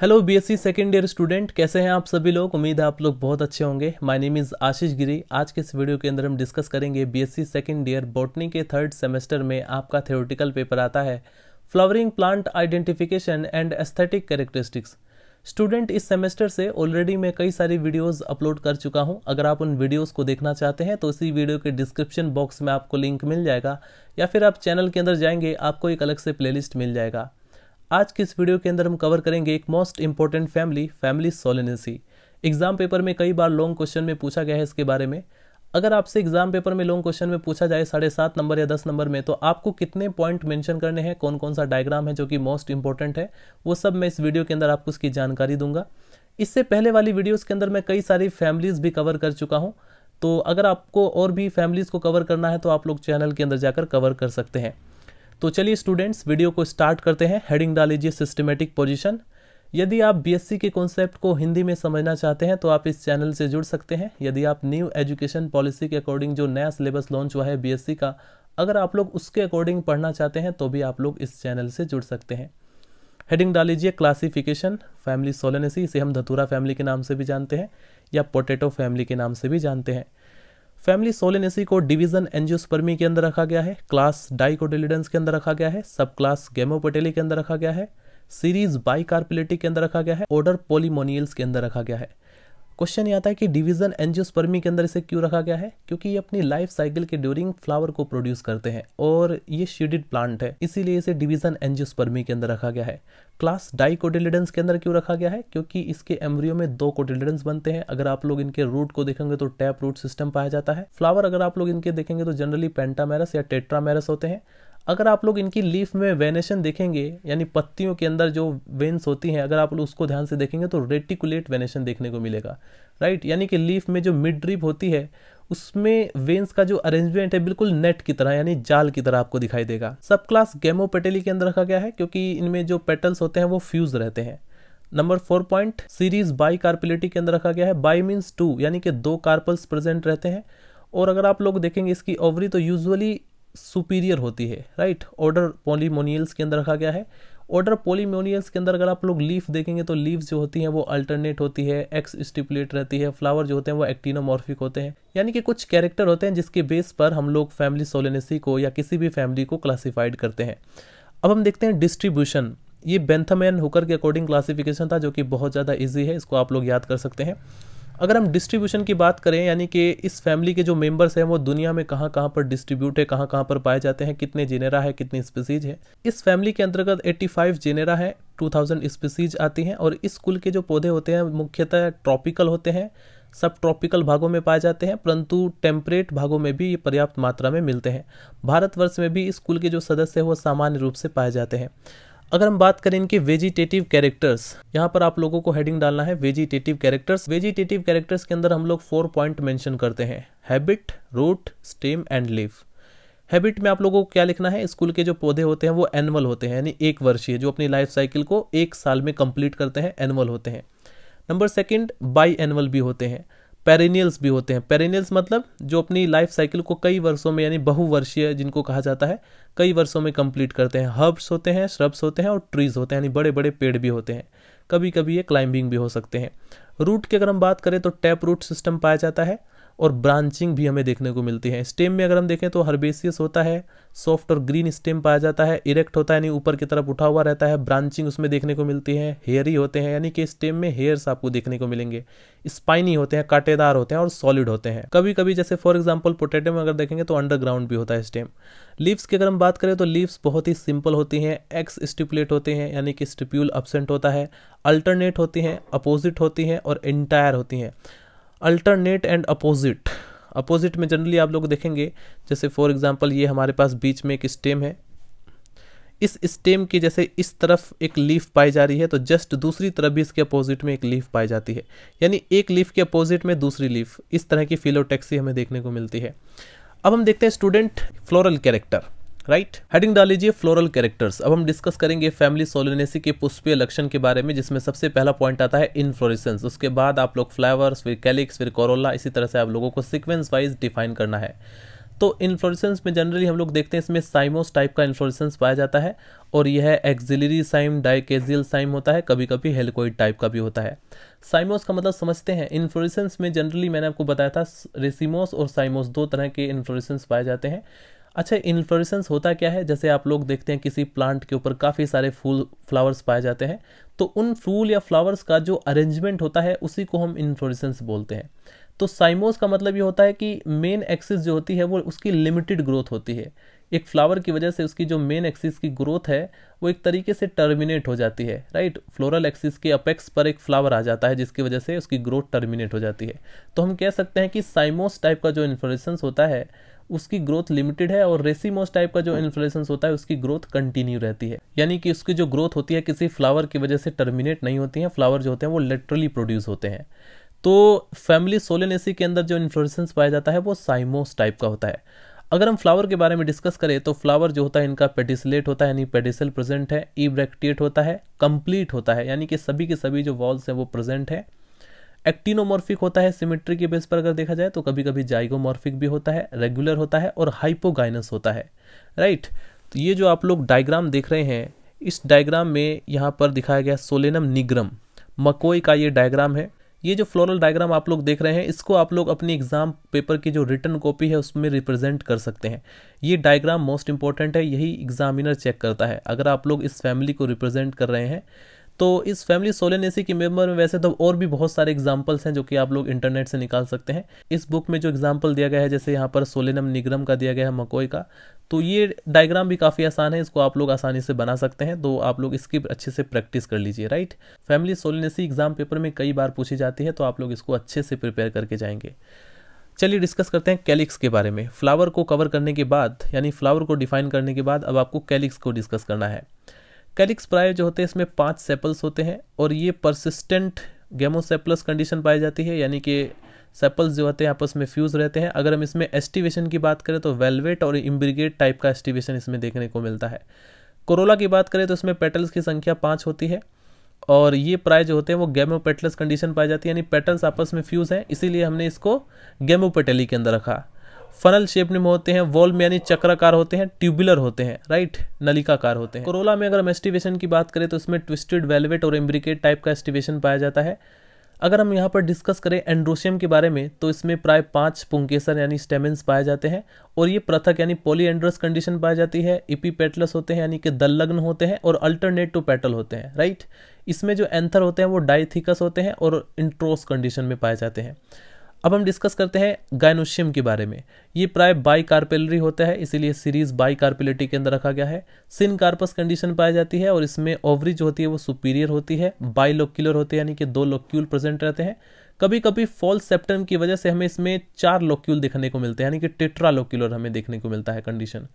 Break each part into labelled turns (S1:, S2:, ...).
S1: hello BSc second year student कैसे हैं आप सभी लोग उम्मीद है आप लोग बहुत अच्छे होंगे my name is Ashish Giri आज के इस वीडियो के अंदर हम डिस्कस करेंगे बीएससी सेकेंड ईयर बॉटनी के थर्ड सेमेस्टर में आपका थ्योरेटिकल पेपर आता है flowering plant identification and aesthetic characteristics student इस सेमेस्टर से ऑलरेडी मैं कई सारी वीडियोज़ अपलोड कर चुका हूँ अगर आप उन वीडियोज़ को देखना चाहते हैं तो इसी वीडियो के डिस्क्रिप्शन बॉक्स में आपको लिंक मिल जाएगा या फिर आप चैनल के अंदर जाएंगे आपको एक अलग से प्लेलिस्ट मिल जाएगा आज के इस वीडियो के अंदर हम कवर करेंगे एक most important family family Solanaceae exam paper में कई बार लॉन्ग क्वेश्चन में पूछा गया है इसके बारे में अगर आपसे एग्जाम पेपर में लॉन्ग क्वेश्चन में पूछा जाए साढ़े सात नंबर या दस नंबर में तो आपको कितने पॉइंट मेंशन करने हैं कौन कौन सा डायग्राम है जो कि मोस्ट इंपॉर्टेंट है वो सब मैं इस वीडियो के अंदर आपको उसकी जानकारी दूंगा इससे पहले वाली वीडियोस के अंदर मैं कई सारी फैमिलीज़ भी कवर कर चुका हूँ तो अगर आपको और भी फैमिलीज़ को कवर करना है तो आप लोग चैनल के अंदर जाकर कवर कर सकते हैं तो चलिए स्टूडेंट्स वीडियो को स्टार्ट करते हैं हेडिंग डाल लीजिए सिस्टमेटिक पोजिशन यदि आप बीएससी के कॉन्सेप्ट को हिंदी में समझना चाहते हैं तो आप इस चैनल से जुड़ सकते हैं यदि आप न्यू एजुकेशन पॉलिसी के अकॉर्डिंग जो नया सिलेबस लॉन्च हुआ है बीएससी का अगर आप लोग उसके अकॉर्डिंग पढ़ना चाहते हैं तो भी आप लोग इस चैनल से जुड़ सकते हैं हेडिंग डाल लीजिए क्लासिफिकेशन फैमिली सोलेनेसी इसे हम धतूरा फैमिली के नाम से भी जानते हैं या पोटेटो फैमिली के नाम से भी जानते हैं फैमिली सोलेनेसी को डिवीजन एंजियोस्पर्मी के अंदर रखा गया है क्लास डाइकोडिलिडेंस के अंदर रखा गया है सब क्लास गेमोपेटेली के अंदर रखा गया है सीरीज बाइकार्पिलेटिक के अंदर रखा गया है ऑर्डर पोलिमोनियल्स के अंदर रखा गया है क्वेश्चन ये आता है कि डिवीजन एंजियोस्पर्मी के अंदर इसे क्यों रखा गया है क्योंकि ये अपनी लाइफ साइकिल के ड्यूरिंग फ्लावर को प्रोड्यूस करते हैं और ये शेडिड प्लांट है इसीलिए इसे डिवीजन एंजियोस्पर्मी के अंदर रखा गया है क्लास डाइकोटिलिडन्स के अंदर क्यों रखा गया है क्योंकि इसके एम्ब्रियो में दो कोटिलिडेंस बनते हैं अगर आप लोग इनके रूट को देखेंगे तो टैप रूट सिस्टम पाया जाता है फ्लावर अगर आप लोग इनके देखेंगे तो जनरली पेंटामेरस या टेट्रामेरस होते हैं अगर आप लोग इनकी लीफ में वेनेशन देखेंगे यानी पत्तियों के अंदर जो वेन्स होती हैं अगर आप लोग उसको ध्यान से देखेंगे तो रेटिकुलेट वेनेशन देखने को मिलेगा राइट यानी कि लीफ में जो मिड ड्रिप होती है उसमें वेंस का जो अरेंजमेंट है बिल्कुल नेट की तरह यानी जाल की तरह आपको दिखाई देगा सब क्लास पेटेली के अंदर रखा गया है क्योंकि इनमें जो पेटल्स होते हैं वो फ्यूज रहते हैं number four point series bicarpellatae के अंदर रखा गया है बाई मीन्स टू यानी कि दो कार्पल्स प्रेजेंट रहते हैं और अगर आप लोग देखेंगे इसकी ओवरी तो यूजुअली सुपीरियर होती है राइट ऑर्डर पॉलीमोनियल्स के अंदर रखा गया है ऑर्डर पोलीमोनियल्स के अंदर अगर आप लोग लीफ देखेंगे तो लीव्स जो होती हैं वो अल्टरनेट होती है एक्स स्टिपुलेट रहती है फ्लावर जो होते हैं वो एक्टिनोमॉर्फिक होते हैं यानी कि कुछ कैरेक्टर होते हैं जिसके बेस पर हम लोग फैमिली सोलेनेसी को या किसी भी फैमिली को क्लासीफाइड करते हैं अब हम देखते हैं डिस्ट्रीब्यूशन ये बेंथम एंड हुकर के अकॉर्डिंग क्लासिफिकेशन था जो कि बहुत ज़्यादा ईजी है इसको आप लोग याद कर सकते हैं अगर हम डिस्ट्रीब्यूशन की बात करें यानी कि इस फैमिली के जो मेंबर्स हैं वो दुनिया में कहाँ कहाँ पर डिस्ट्रीब्यूट है कहाँ कहाँ पर पाए जाते हैं कितने जेनेरा है कितनी स्पीसीज है इस फैमिली के अंतर्गत 85 जेनेरा है टू स्पीसीज आती हैं और इस कुल के जो पौधे होते हैं मुख्यतः ट्रॉपिकल होते हैं सब ट्रॉपिकल भागों में पाए जाते हैं परंतु टेम्परेट भागों में भी ये पर्याप्त मात्रा में मिलते हैं भारतवर्ष में भी इस कुल के जो सदस्य हैं वो सामान्य रूप से पाए जाते हैं अगर हम बात करें इनके वेजिटेटिव कैरेक्टर्स यहाँ पर आप लोगों को हेडिंग डालना है वेजिटेटिव कैरेक्टर्स वेजिटेटिव कैरेक्टर्स के अंदर हम लोग फोर पॉइंट मेंशन करते हैं habit root stem and leave habit में आप लोगों को क्या लिखना है स्कूल के जो पौधे होते हैं वो एनुअल होते हैं यानी एक वर्षीय जो अपनी लाइफ साइकिल को एक साल में कंप्लीट करते हैं एनुअल होते हैं नंबर सेकेंड बाई एनुअल भी होते हैं पेरेनियल्स भी होते हैं पेरेनियल्स मतलब जो अपनी लाइफ साइकिल को कई वर्षों में यानी बहुवर्षीय जिनको कहा जाता है कई वर्षों में कंप्लीट करते हैं हर्ब्स होते हैं श्रब्स होते हैं और ट्रीज होते हैं यानी बड़े बड़े पेड़ भी होते हैं कभी कभी ये क्लाइंबिंग भी हो सकते हैं रूट की अगर हम बात करें तो टैप रूट सिस्टम पाया जाता है और ब्रांचिंग भी हमें देखने को मिलती है स्टेम में अगर हम देखें तो हर्बेसियस होता है सॉफ्ट और ग्रीन स्टेम पाया जाता है इरेक्ट होता है यानी ऊपर की तरफ उठा हुआ रहता है ब्रांचिंग उसमें देखने को मिलती है हेयरी होते हैं यानी कि स्टेम में हेयर्स आपको देखने को मिलेंगे स्पाइनी होते हैं कांटेदार होते हैं और सॉलिड होते हैं कभी कभी जैसे फॉर एग्जाम्पल पोटेटो में अगर देखेंगे तो अंडरग्राउंड भी होता है स्टेम लीव्स की अगर हम बात करें तो लीव्स बहुत ही सिंपल होती हैं एक्स स्टिपुलेट होते हैं यानी कि स्टिप्यूल अपसेंट होता है अल्टरनेट होती हैं अपोजिट होती हैं और इंटायर होती हैं अल्टरनेट एंड अपोजिट अपोजिट में जनरली आप लोग देखेंगे जैसे फॉर एग्जांपल ये हमारे पास बीच में एक स्टेम है इस स्टेम की जैसे इस तरफ एक लीफ पाई जा रही है तो जस्ट दूसरी तरफ भी इसके अपोजिट में एक लीफ पाई जाती है यानी एक लीफ के अपोजिट में दूसरी लीफ इस तरह की फिलोटेक्सी हमें देखने को मिलती है अब हम देखते हैं student floral character right heading डाल लीजिए फ्लोरल कैरेक्टर्स अब हम डिस्कस करेंगे फैमिली सोलिनेसी के पुष्पीय लक्षण के बारे में जिसमें सबसे पहला पॉइंट आता है इनफ्लोरिसेंस उसके बाद आप लोग फ्लावर्स फिर कैलिक्स फिर कोरोला इसी तरह से आप लोगों को सिक्वेंस वाइज डिफाइन करना है तो इन्फ्लोरिसेंस में जनरली हम लोग देखते हैं इसमें साइमोस टाइप का इन्फ्लोरिसेंस पाया जाता है और यह एक्जिलरी साइम डाइकेजियल साइम होता है कभी कभी हेलिकोइड टाइप का भी होता है साइमोस का मतलब समझते हैं इन्फ्लोरिसेंस में जनरली मैंने आपको बताया था रेसिमोस और साइमोस दो तरह के इन्फ्लोरिसेंस पाए जाते हैं अच्छा इन्फ्लोरेसेंस होता क्या है जैसे आप लोग देखते हैं किसी प्लांट के ऊपर काफ़ी सारे फूल फ्लावर्स पाए जाते हैं तो उन फूल या फ्लावर्स का जो अरेंजमेंट होता है उसी को हम इन्फ्लोरेसेंस बोलते हैं तो साइमोस का मतलब ये होता है कि मेन एक्सिस जो होती है वो उसकी लिमिटेड ग्रोथ होती है एक फ्लावर की वजह से उसकी जो मेन एक्सिस की ग्रोथ है वो एक तरीके से टर्मिनेट हो जाती है राइट फ्लोरल एक्सिस के अपेक्स पर एक फ्लावर आ जाता है जिसकी वजह से उसकी ग्रोथ टर्मिनेट हो जाती है तो हम कह सकते हैं कि साइमोस टाइप का जो इन्फ्लोरेसेंस होता है उसकी ग्रोथ लिमिटेड है और रेसिमोस टाइप का जो इन्फ्लोरेसेंस होता है उसकी ग्रोथ कंटिन्यू रहती है यानी कि उसकी जो ग्रोथ होती है किसी फ्लावर की वजह से टर्मिनेट नहीं होती है फ्लावर जो होते हैं वो लेटरली प्रोड्यूस होते हैं तो फैमिली सोलेनेसी के अंदर जो इन्फ्लोरेसेंस पाया जाता है वो साइमोस टाइप का होता है अगर हम फ्लावर के बारे में डिस्कस करें तो फ्लावर जो होता है इनका पेडिसलेट होता है यानी पेडिसल प्रेजेंट है ई ब्रैक्टिएट होता है कंप्लीट होता है यानी कि सभी के सभी जो वॉल्स हैं वो प्रेजेंट है एक्टिनोमॉर्फिक होता है सिमेट्री के बेस पर अगर देखा जाए तो कभी कभी जाइगोमॉर्फिक भी होता है रेगुलर होता है और हाइपोगाइनस होता है राइट तो ये जो आप लोग डायग्राम देख रहे हैं इस डायग्राम में यहाँ पर दिखाया गया सोलेनम निग्रम मकोई का ये डायग्राम है ये जो फ्लोरल डायग्राम आप लोग देख रहे हैं इसको आप लोग अपनी एग्जाम पेपर की जो रिटर्न कॉपी है उसमें रिप्रेजेंट कर सकते हैं ये डायग्राम मोस्ट इंपॉर्टेंट है यही एग्जामिनर चेक करता है अगर आप लोग इस फैमिली को रिप्रेजेंट कर रहे हैं तो इस फैमिली सोलेनेसी के मेम्बर में वैसे तो और भी बहुत सारे एग्जाम्पल्स हैं जो कि आप लोग इंटरनेट से निकाल सकते हैं इस बुक में जो एग्जाम्पल दिया गया है जैसे यहाँ पर सोलेनम निगरम का दिया गया है मकोई का तो ये डायग्राम भी काफ़ी आसान है इसको आप लोग आसानी से बना सकते हैं तो आप लोग इसकी अच्छे से प्रैक्टिस कर लीजिए right family Solanaceae exam paper में कई बार पूछी जाती है तो आप लोग इसको अच्छे से प्रिपेयर करके जाएंगे चलिए डिस्कस करते हैं कैलिक्स के बारे में फ्लावर को कवर करने के बाद यानी फ्लावर को डिफाइन करने के बाद अब आपको कैलिक्स को डिस्कस करना है कैलिक्स प्राय जो होते हैं इसमें पाँच सेपल्स होते हैं और ये परसिस्टेंट गेमोसेप्लस कंडीशन पाई जाती है यानी कि सेपल्स जो होते हैं आपस में फ्यूज़ रहते हैं अगर हम इसमें एस्टिवेशन की बात करें तो वेलवेट और इम्ब्रिगेट टाइप का एस्टिवेशन इसमें देखने को मिलता है कोरोला की बात करें तो इसमें पेटल्स की संख्या पाँच होती है और ये प्राय जो होते हैं वो पेटल्स कंडीशन पाई जाती है यानी पेटल्स आपस में फ्यूज़ हैं इसीलिए हमने इसको पेटली के अंदर रखा फनल शेप में होते हैं वॉल में यानी चक्राकार होते हैं ट्यूबुलर होते हैं राइट नलिकाकार होते हैं कोरोला में अगर हम एस्टिवेशन की बात करें तो इसमें ट्विस्टेड वेलवेट और एम्ब्रिकेट टाइप का एस्टिवेशन पाया जाता है अगर हम यहाँ पर डिस्कस करें एंड्रोशियम के बारे में तो इसमें प्राय पांच पुंकेसर यानी स्टेमेंस पाए जाते हैं और ये पृथक यानी पोलीएंड्रस कंडीशन पाई जाती है इपी पेटलस होते हैं यानी कि लग्न होते हैं और अल्टरनेट टू पेटल होते हैं राइट इसमें जो एंथर होते हैं वो डाइथिकस होते हैं और इंट्रोस कंडीशन में पाए जाते हैं अब हम डिस्कस करते हैं गायनोशियम के बारे में ये प्राय बाई कार्पेलरी होता है इसीलिए सीरीज बाई कार्पेलिटी के अंदर रखा गया है सिन कार्पस कंडीशन पाई जाती है और इसमें ओवरी जो होती है वो सुपीरियर होती है बाई लोक्यूलर होते हैं यानी कि दो लोक्यूल प्रेजेंट रहते हैं कभी कभी फॉल्स सेप्टम की वजह से हमें इसमें चार लोक्यूल देखने को मिलते हैं यानी कि टेट्रा लोक्यूलर हमें देखने को मिलता है कंडीशन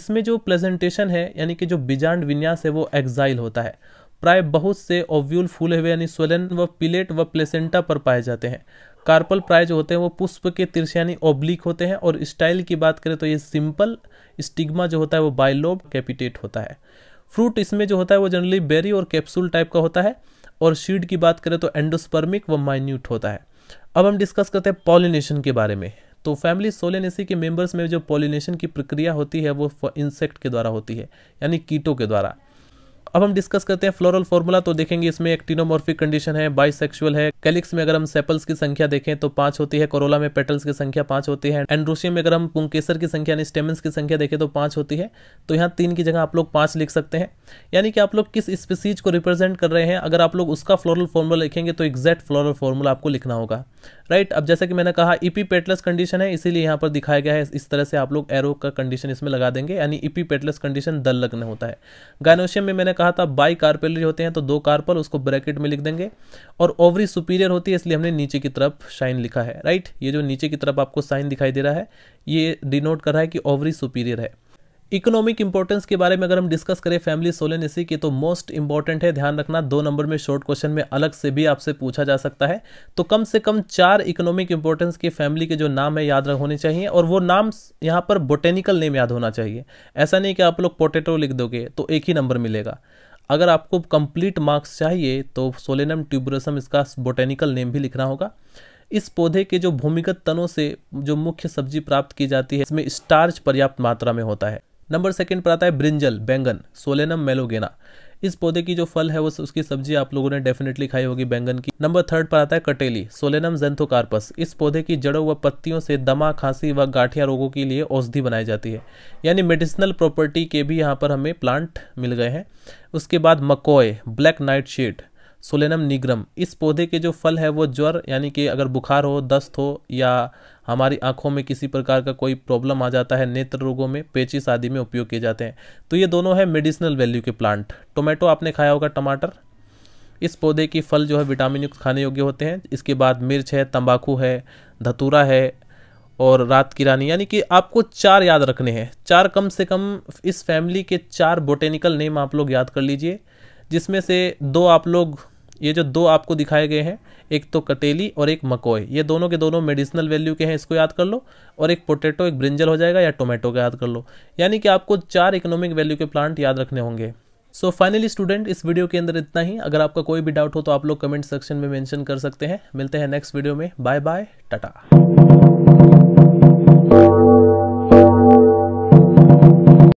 S1: इसमें जो प्रेजेंटेशन है यानी कि जो बिजांड विन्यास है वो एक्साइल होता है प्राय बहुत से ओव्यूल फूले हुए यानी स्वलन व पिलेट व प्लेसेंटा पर पाए जाते हैं कार्पल प्राय जो होते हैं वो पुष्प के तीर्थ यानी ओब्लिक होते हैं और स्टाइल की बात करें तो ये सिंपल स्टिग्मा जो होता है वो बाइलोब कैपिटेट होता है फ्रूट इसमें जो होता है वो जनरली बेरी और कैप्सूल टाइप का होता है और सीड की बात करें तो एंडोस्पर्मिक व माइन्यूट होता है अब हम डिस्कस करते हैं पॉलिनेशन के बारे में तो फैमिली सोलेनेसी के मेंबर्स में जो पॉलिनेशन की प्रक्रिया होती है वो इंसेक्ट के द्वारा होती है यानी कीटों के द्वारा अब हम डिस्कस करते हैं फ्लोरल फॉर्मूला तो देखेंगे इसमें एक्टिनोमोर्फिक कंडीशन है बाइसेक्सुअल है कैलिक्स में अगर हम सेपल्स की संख्या देखें तो पांच होती है कोरोला में पेटल्स की संख्या पांच होती है एंड्रोशियम में अगर हम पुंकेसर की संख्या यानी स्टेमेंस की संख्या देखें तो पांच होती है तो यहाँ तीन की जगह आप लोग पांच लिख सकते हैं यानी कि आप लोग किस स्पीसीज को रिप्रेजेंट कर रहे हैं अगर आप लोग उसका फ्लोरल फॉर्मूला लिखेंगे तो एग्जैक्ट फ्लोरल फॉर्मूला आपको लिखना होगा राइट अब जैसा कि मैंने कहा ईपी पेटलेस कंडीशन है इसीलिए यहाँ पर दिखाया गया है इस तरह से आप लोग एरो का कंडीशन इसमें लगा देंगे यानी ईपी पेटलेस कंडीशन दल लग्न होता है गायनोशियम में मैंने कहा था बाई कार्पेलरी होते हैं तो दो कार्पल उसको ब्रैकेट में लिख देंगे और ओवरी सुपीरियर होती है इसलिए हमने नीचे की तरफ शाइन लिखा है राइट ये जो नीचे की तरफ आपको साइन दिखाई दे रहा है ये डिनोट कर रहा है कि ओवरी सुपीरियर है इकोनॉमिक इंपॉर्टेंस के बारे में अगर हम डिस्कस करें फैमिली सोलेनेसी की तो मोस्ट इंपॉर्टेंट है ध्यान रखना दो नंबर में शॉर्ट क्वेश्चन में अलग से भी आपसे पूछा जा सकता है तो कम से कम चार इकोनॉमिक इंपॉर्टेंस की फैमिली के जो नाम है याद होने चाहिए और वो नाम यहाँ पर बोटेनिकल नेम याद होना चाहिए ऐसा नहीं कि आप लोग पोटेटो लिख दोगे तो एक ही नंबर मिलेगा अगर आपको कंप्लीट मार्क्स चाहिए तो सोलेनम ट्यूबरसम इसका बोटेनिकल नेम भी लिखना होगा इस पौधे के जो भूमिगत तनों से जो मुख्य सब्जी प्राप्त की जाती है इसमें स्टार्च पर्याप्त मात्रा में होता है नंबर सेकंड पर आता है ब्रिंजल बैंगन सोलेनम मेलोगेना इस पौधे की जो फल है वो उसकी सब्जी आप लोगों ने डेफिनेटली खाई होगी बैंगन की नंबर थर्ड पर आता है कटेली सोलेनम जेंथोकार्पस इस पौधे की जड़ों व पत्तियों से दमा खांसी व गाठिया रोगों के लिए औषधि बनाई जाती है यानी मेडिसिनल प्रॉपर्टी के भी यहाँ पर हमें प्लांट मिल गए हैं उसके बाद मकोय black nightshade Solanum nigrum इस पौधे के जो फल है वो ज्वर यानी कि अगर बुखार हो दस्त हो या हमारी आंखों में किसी प्रकार का कोई प्रॉब्लम आ जाता है नेत्र रोगों में पेचिस आदि में उपयोग किए जाते हैं तो ये दोनों है मेडिसिनल वैल्यू के प्लांट टोमेटो आपने खाया होगा टमाटर इस पौधे की फल जो है विटामिन युक्त खाने योग्य होते हैं इसके बाद मिर्च है तंबाकू है धतूरा है और रात की रानी यानी कि आपको चार याद रखने हैं चार कम से कम इस फैमिली के चार बोटेनिकल नेम आप लोग याद कर लीजिए जिसमें से दो आप लोग ये जो दो आपको दिखाए गए हैं एक तो कटेली और एक मकोय ये दोनों के दोनों मेडिसिनल वैल्यू के हैं इसको याद कर लो और एक पोटैटो एक ब्रिंजल हो जाएगा या टोमेटो का याद कर लो यानी कि आपको चार इकोनॉमिक वैल्यू के प्लांट याद रखने होंगे सो फाइनली स्टूडेंट इस वीडियो के अंदर इतना ही अगर आपका कोई भी डाउट हो तो आप लोग कमेंट सेक्शन में मैंशन कर सकते हैं मिलते हैं नेक्स्ट वीडियो में बाय बाय टाटा